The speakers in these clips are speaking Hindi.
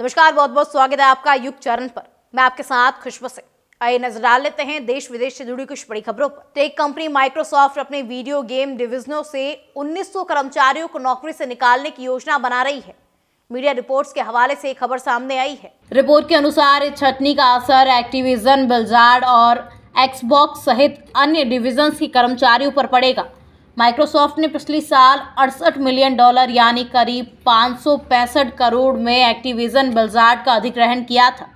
नमस्कार बहुत बहुत स्वागत है आपका युग चरण पर मैं आपके साथ खुशबू से आइए नजर डाल लेते हैं देश विदेश से जुड़ी कुछ बड़ी खबरों पर टेक तो कंपनी माइक्रोसॉफ्ट अपने वीडियो गेम डिविजनों से 1900 कर्मचारियों को नौकरी से निकालने की योजना बना रही है मीडिया रिपोर्ट्स के हवाले से खबर सामने आई है रिपोर्ट के अनुसार इस छटनी का असर एक्टिविजन बलजार्ड और एक्सबॉक्स सहित अन्य डिविजन के कर्मचारियों पर पड़ेगा माइक्रोसॉफ्ट ने पिछले साल अड़सठ मिलियन डॉलर यानी करीब पाँच करोड़ में एक्टिविज़न बल्जार्ड का अधिग्रहण किया था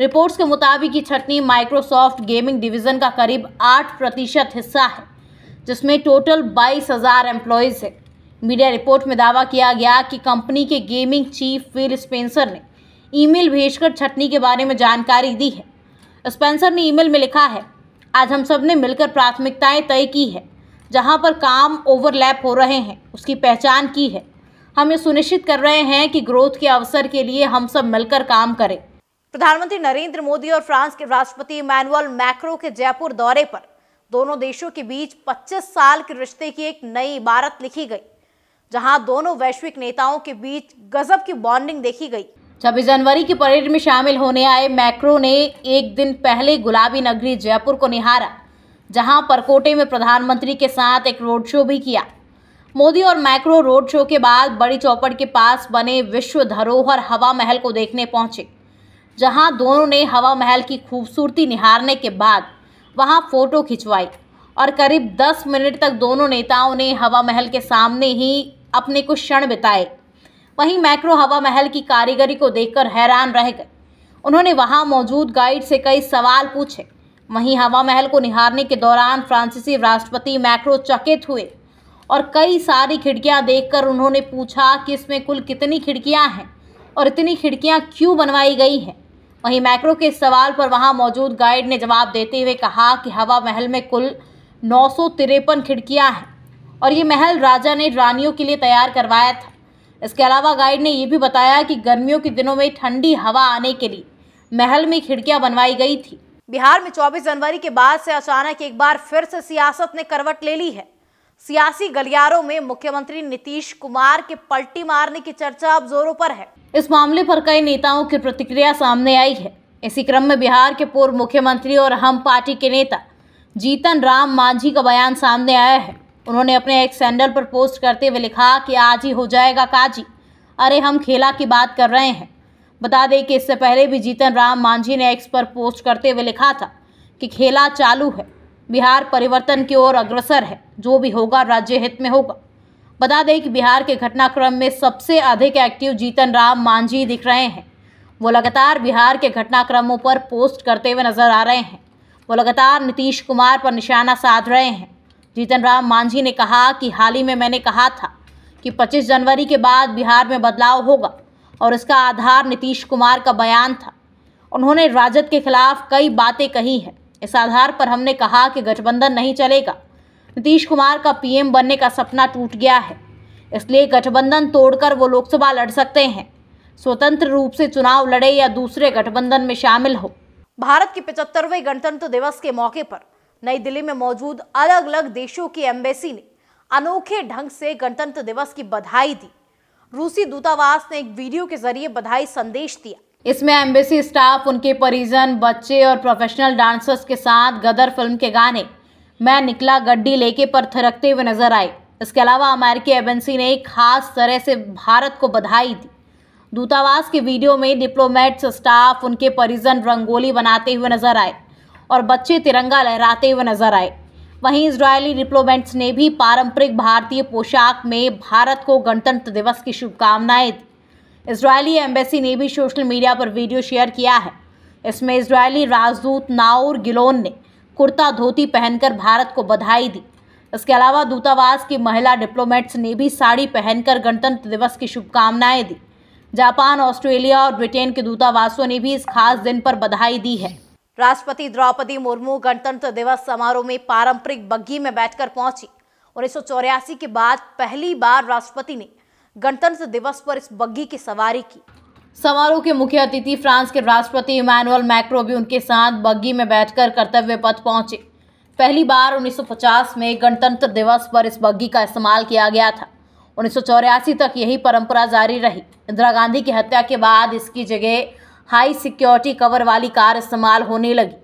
रिपोर्ट्स के मुताबिक ये छटनी माइक्रोसॉफ्ट गेमिंग डिवीज़न का करीब आठ प्रतिशत हिस्सा है जिसमें टोटल बाईस हज़ार एम्प्लॉयज़ है मीडिया रिपोर्ट में दावा किया गया कि कंपनी के गेमिंग चीफ फिल स्पेंसर ने ईमेल भेजकर छटनी के बारे में जानकारी दी है स्पेंसर ने ईमेल में लिखा है आज हम सब ने मिलकर प्राथमिकताएं तय की है जहाँ पर काम ओवरलैप हो रहे हैं उसकी पहचान की है हम ये सुनिश्चित कर रहे हैं कि ग्रोथ के अवसर के लिए हम सब मिलकर काम करें प्रधानमंत्री नरेंद्र मोदी और फ्रांस के राष्ट्रपति इमैनुअल मैक्रो के जयपुर दौरे पर दोनों देशों के बीच 25 साल के रिश्ते की एक नई इबारत लिखी गई जहां दोनों वैश्विक नेताओं के बीच गजब की बॉन्डिंग देखी गई छब्बीस जनवरी की परेड में शामिल होने आए मैक्रो ने एक दिन पहले गुलाबी नगरी जयपुर को निहारा जहां परकोटे में प्रधानमंत्री के साथ एक रोड शो भी किया मोदी और मैक्रो रोड शो के बाद बड़ी चौपड़ के पास बने विश्व धरोहर हवा महल को देखने पहुंचे जहां दोनों ने हवा महल की खूबसूरती निहारने के बाद वहां फोटो खिंचवाई और करीब 10 मिनट तक दोनों नेताओं ने हवा महल के सामने ही अपने कुछ क्षण बिताए वहीं मैक्रो हवा महल की कारीगरी को देखकर हैरान रह गए उन्होंने वहां मौजूद गाइड से कई सवाल पूछे वहीं हवा महल को निहारने के दौरान फ्रांसीसी राष्ट्रपति मैक्रो चकित हुए और कई सारी खिड़कियां देखकर उन्होंने पूछा कि इसमें कुल कितनी खिड़कियां हैं और इतनी खिड़कियां क्यों बनवाई गई हैं वहीं मैक्रो के सवाल पर वहां मौजूद गाइड ने जवाब देते हुए कहा कि हवा महल में कुल नौ खिड़कियां हैं और ये महल राजा ने रानियों के लिए तैयार करवाया था इसके अलावा गाइड ने ये भी बताया कि गर्मियों के दिनों में ठंडी हवा आने के लिए महल में खिड़कियाँ बनवाई गई थी बिहार में 24 जनवरी के बाद से अचानक एक बार फिर से सियासत ने करवट ले ली है सियासी गलियारों में मुख्यमंत्री नीतीश कुमार के पलटी मारने की चर्चा अब जोरों पर है इस मामले पर कई नेताओं की प्रतिक्रिया सामने आई है इसी क्रम में बिहार के पूर्व मुख्यमंत्री और हम पार्टी के नेता जीतन राम मांझी का बयान सामने आया है उन्होंने अपने एक सैंडल पर पोस्ट करते हुए लिखा कि आज ही हो जाएगा काजी अरे हम खेला की बात कर रहे हैं बता दें कि इससे पहले भी जीतन राम मांझी ने एक्स पर पोस्ट करते हुए लिखा था कि खेला चालू है बिहार परिवर्तन की ओर अग्रसर है जो भी होगा राज्य हित में होगा बता दें कि बिहार के घटनाक्रम में सबसे अधिक एक्टिव जीतन राम मांझी दिख रहे हैं वो लगातार बिहार के घटनाक्रमों पर पोस्ट करते हुए नजर आ रहे हैं वो लगातार नीतीश कुमार पर निशाना साध रहे हैं जीतन राम मांझी ने कहा कि हाल ही में मैंने कहा था कि 25 जनवरी के बाद बिहार में बदलाव होगा और इसका आधार नीतीश कुमार का बयान था उन्होंने राजद के खिलाफ कई बातें कही हैं इस आधार पर हमने कहा कि गठबंधन नहीं चलेगा नीतीश कुमार का पीएम बनने का सपना टूट गया है इसलिए गठबंधन तोड़कर वो लोकसभा लड़ सकते हैं स्वतंत्र रूप से चुनाव लड़े या दूसरे गठबंधन में शामिल हो भारत के पचहत्तरवें गणतंत्र दिवस के मौके पर नई दिल्ली में मौजूद अलग अलग देशों की एम्बेसी ने अनोखे ढंग से गणतंत्र दिवस की बधाई दी रूसी दूतावास ने एक वीडियो के जरिए बधाई संदेश दिया इसमें एम्बेसी स्टाफ उनके परिजन बच्चे और प्रोफेशनल डांसर्स के साथ गदर फिल्म के गाने मैं निकला गड्डी लेके पर थरकते हुए नजर आए इसके अलावा अमेरिकी एजेंसी ने खास तरह से भारत को बधाई दी दूतावास के वीडियो में डिप्लोमेट्स स्टाफ उनके परिजन रंगोली बनाते हुए नजर आए और बच्चे तिरंगा लहराते हुए नजर आए वहीं इसराइली डिप्लोमेट्स ने भी पारंपरिक भारतीय पोशाक में भारत को गणतंत्र दिवस की शुभकामनाएं दी इसराइली एम्बेसी ने भी सोशल मीडिया पर वीडियो शेयर किया है इसमें इसराइली राजदूत नाउर गिलोन ने कुर्ता धोती पहनकर भारत को बधाई दी इसके अलावा दूतावास की महिला डिप्लोमेट्स ने भी साड़ी पहनकर गणतंत्र दिवस की शुभकामनाएं दी जापान ऑस्ट्रेलिया और ब्रिटेन के दूतावासों ने भी इस खास दिन पर बधाई दी है राष्ट्रपति द्रौपदी मुर्मू गणतंत्र दिवस समारोह में पारंपरिक बग्घी में बैठकर पहुंची उन्नीस के बाद पहली बार राष्ट्रपति ने गणतंत्र दिवस पर इस बग्घी की सवारी की समारोह के मुख्य अतिथि फ्रांस के राष्ट्रपति इमानुअल मैक्रो भी उनके साथ बग्घी में बैठकर कर्तव्य पथ पहुंचे पहली बार 1950 में गणतंत्र दिवस पर इस बग्घी का इस्तेमाल किया गया था उन्नीस तक यही परंपरा जारी रही इंदिरा गांधी की हत्या के बाद इसकी जगह हाई सिक्योरिटी कवर वाली कार इस्तेमाल होने लगी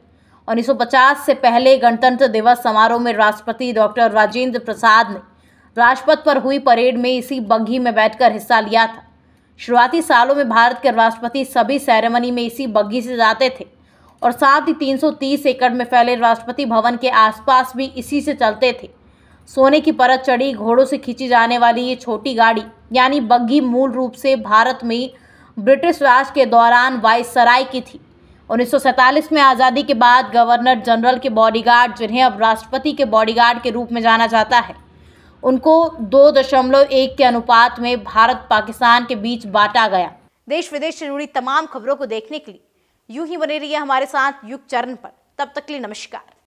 1950 से पहले गणतंत्र दिवस समारोह में राष्ट्रपति डॉक्टर राजेंद्र प्रसाद ने राजपथ पर हुई परेड में इसी बग्घी में बैठकर हिस्सा लिया था शुरुआती सालों में भारत के राष्ट्रपति सभी सेरेमनी में इसी बग्घी से जाते थे और साथ ही 330 एकड़ में फैले राष्ट्रपति भवन के आसपास भी इसी से चलते थे सोने की परत चढ़ी घोड़ों से खींची जाने वाली ये छोटी गाड़ी यानी बग्घी मूल रूप से भारत में ब्रिटिश राज के दौरान वायसराय की थी उन्नीस में आज़ादी के बाद गवर्नर जनरल के बॉडीगार्ड जिन्हें अब राष्ट्रपति के बॉडीगार्ड के रूप में जाना जाता है उनको दो दशमलव एक के अनुपात में भारत पाकिस्तान के बीच बांटा गया देश विदेश से जुड़ी तमाम खबरों को देखने के लिए यूं ही बने रहिए हमारे साथ युग चरण पर तब तक के लिए नमस्कार